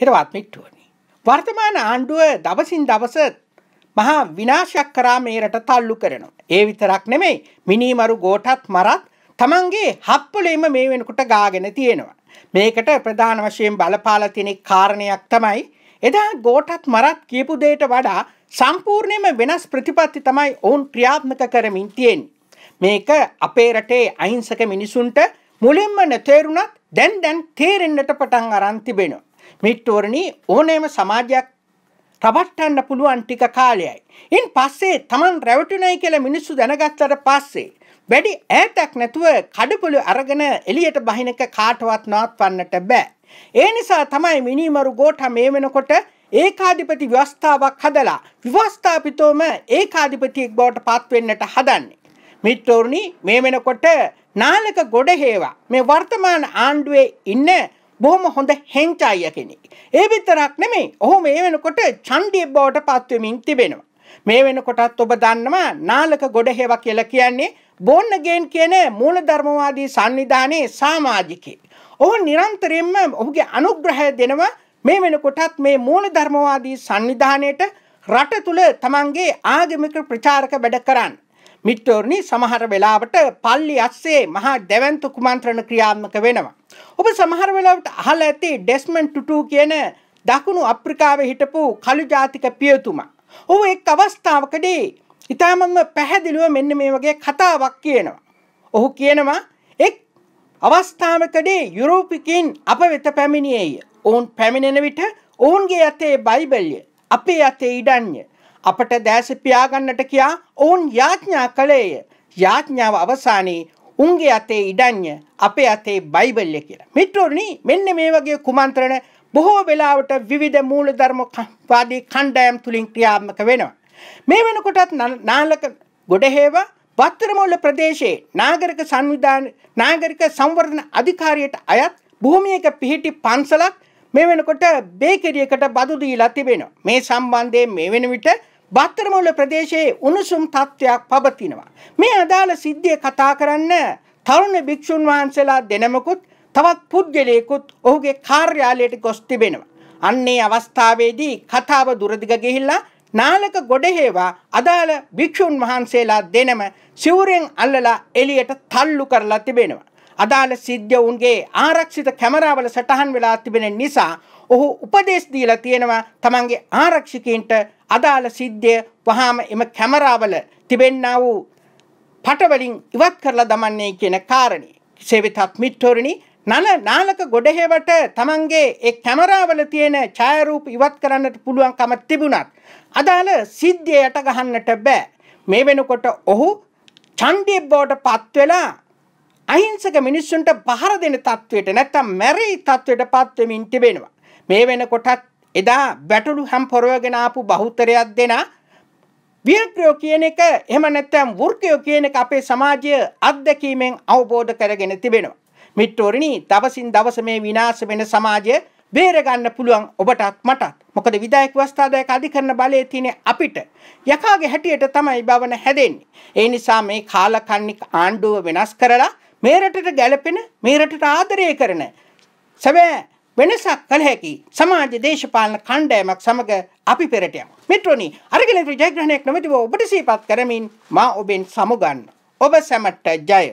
හෙරවත්මිට්ටුවනි. වර්තමාන ආණ්ඩුව දවසින් දවස මහා විනාශයක් කරා මේ රට තල්ලු කරනවා. ඒ විතරක් නෙමෙයි මිනිමරු ගෝටත් මරත් තමන්ගේ හප්පලේම මේ වෙනකොට ගාගෙන තියෙනවා. මේකට ප්‍රධාන වශයෙන් බලපාලා තියෙන කාරණයක් තමයි එදා ගෝටත් මරත් කියපු දෙයට වඩා සම්පූර්ණයෙන්ම වෙනස් ප්‍රතිපත්ති තමයි ඔවුන් ක්‍රියාත්මක කරමින් තියෙන්නේ. මේක අපේ රටේ අහිංසක මිනිසුන්ට මුලින්ම නැතේරුණත් දැන් දැන් තේරෙන්නට පටන් අරන් තිබෙනවා. මිට්ටුවරණි ඕනෑම සමාජයක් රවට්ටන්න පුළුවන් ටික කාලයයි. ඉන් පස්සේ තමන් රැවටුනයි කියලා මිනිස්සු දැනගත්තට පස්සේ. වැඩි ඈතක් නැතුව කඩපොළු අරගෙන එලියට බහිනක කාටවත් නවත්වන්නට බෑ. ඒ නිසා තමයි මිනිමරු ගෝඨ මේ වෙනකොට ඒකාධිපති ව්‍යවස්ථාවක් හදලා විවස්ථාපිතෝම ඒකාධිපතියෙක් බවට පත්වෙන්නට හදන්නේ. මිත්‍රෝරුණි මේ වෙනකොට නාලක ගොඩ හේවා මේ වර්තමාන ආණ්ඩුවේ ඉන්න බොහොම හොඳ හෙන්ටාය කෙනෙක්. ඒ විතරක් නෙමෙයි. ඔහු මේ වෙනකොට චණ්ඩිය බවට පත්වෙමින් තිබෙනවා. මේ වෙනකොටත් ඔබ දන්නවා නාලක ගොඩහෙව කියලා කියන්නේ බොන්න ගේන් කියන මූලධර්මවාදී සංවිධානයේ සමාජිකයෙක්. ඔහු නිරන්තරයෙන්ම ඔහුගේ අනුග්‍රහය දෙනවා මේ වෙනකොටත් මේ මූලධර්මවාදී සංවිධානයට රට තුල තමන්ගේ ආගමික ප්‍රචාරක වැඩ කරන්න. මිට්ටෝරණි සමහර වෙලාවට පල්ලි අස්සේ මහා දැවන්ත කුමන්ත්‍රණ ක්‍රියාත්මක වෙනවා. ඔබ සමහර වෙලාවට අහල ඇති ඩෙස්මන් ටුටූ කියන දකුණු අප්‍රිකාවේ හිටපු කළු ජාතික පියතුමා. ඔහු එක් අවස්ථාවකදී ඉතාමම පැහැදිලිව මෙන්න මේ වගේ කතාවක් කියනවා. ඔහු කියනවා එක් අවස්ථාවකදී යුරෝපිකින් අප වෙත පැමිණියේය. ඔවුන් පැමිණෙන විට ඔවුන්ගේ අතේ බයිබල්ය අපේ අතේ ඉඩන්ය. අපට දැස පියාගන්නට කියා ඔවුන් යාඥා කළේය. යාඥාව අවසානයේ උන්ගේ අතේ ඉඩඤ්ඤ අපේ අතේ බයිබල්ය කියලා. මිත්‍රෝනි මෙන්න මේ වගේ කුමන්ත්‍රණ බොහෝ වෙලාවට විවිධ මූලධර්මවාදී කණ්ඩායම් තුලින් ක්‍රියාත්මක වෙනවා. මේ වෙනකොටත් නාලක ගොඩහේව වත්තරමූල ප්‍රදේශයේ නාගරික සංවිධාන නාගරික සංවර්ධන අධිකාරියට අයත් භූමියක පිහිටි පන්සලක් මේ වෙනකොට බේකරියකට බදු දීලා තිබෙනවා. මේ සම්බන්ධයෙන් මේ වෙන විට බත්තරමුල්ල ප්‍රදේශයේ උණුසුම් තත්ත්වයක් පවතිනවා. මේ අදාළ සිද්ධිය කතා කරන්න තරුණ භික්ෂුන් වහන්සේලා දෙනමකුත් තවත් පුද්ගලයෙකුත් ඔහුගේ කාර්යාලයට ගොස් තිබෙනවා. අන්නේ අවස්ථාවේදී කතාව දුරදිග ගිහිල්ලා නාලක ගොඩහේවා අදාළ භික්ෂුන් වහන්සේලා දෙනම සිවුරෙන් අල්ලලා එළියට තල්ලු කරලා තිබෙනවා. අදාළ සිද්ධිය උන්ගේ ආරක්ෂිත කැමරාවල සටහන් වෙලා තිබෙන නිසා ඔහු උපදේශ දීලා තියෙනවා තමන්ගේ ආරක්ෂකයන්ට අදාළ සිද්ධිය වහාම එම කැමරාවල තිබෙන්නා වූ පටවලින් ඉවත් කරලා දමන්නේ කියන කාරණේ. සේවිතත් මිත්‍රෝරණි නල නාලක ගොඩහෙවට තමන්ගේ ඒ කැමරාවල තියෙන ඡායාරූප ඉවත් කරන්නට පුළුවන්කම තිබුණත් අදාළ සිද්ධිය යට ගහන්නට බෑ. මේ වෙනකොට ඔහු ඡණ්ඩිය බවට පත් වෙලා අහිංසක මිනිස්සුන්ට බහර දෙන තත්වයට නැත්තම් මැරි තත්වයට පත් වෙමින් තිබෙනවා. මේ වෙනකොටත් එදා වැටළු හැම් පොරවගෙන ආපු බහුතරයක් දෙන වීරකයෝ කියන එක එහෙම නැත්නම් වෘකයෝ කියන එක අපේ සමාජය අත්දැකීමෙන් අවබෝධ කරගෙන තිබෙනවා. මිත්‍රෝරණි දවසින් දවස මේ විනාශ වෙන සමාජය බේරගන්න පුළුවන් ඔබටත් මටත්. මොකද විදායක වස්ථාදායක අධිකරණ බලයේ තියෙන අපිට යකාගේ හැටියට තමයි භවන හැදෙන්නේ. ඒ නිසා මේ කාලකන්නික ආණ්ඩුව වෙනස් කරලා මේ රටට ගැළපෙන මේ රටට ආදරය කරන සැබෑ වෙනසක් කළ හැකි සමාජ දේශපාලන කණ්ඩෑමක් සමග අපි පෙරට යමු. මිත්‍රෝනි, අරගෙන ජයග්‍රහණයක් නොමැතිව ඔබට සිහිපත් කරමින් මා ඔබෙන් සමුගන්න. ඔබ සැමට ජය.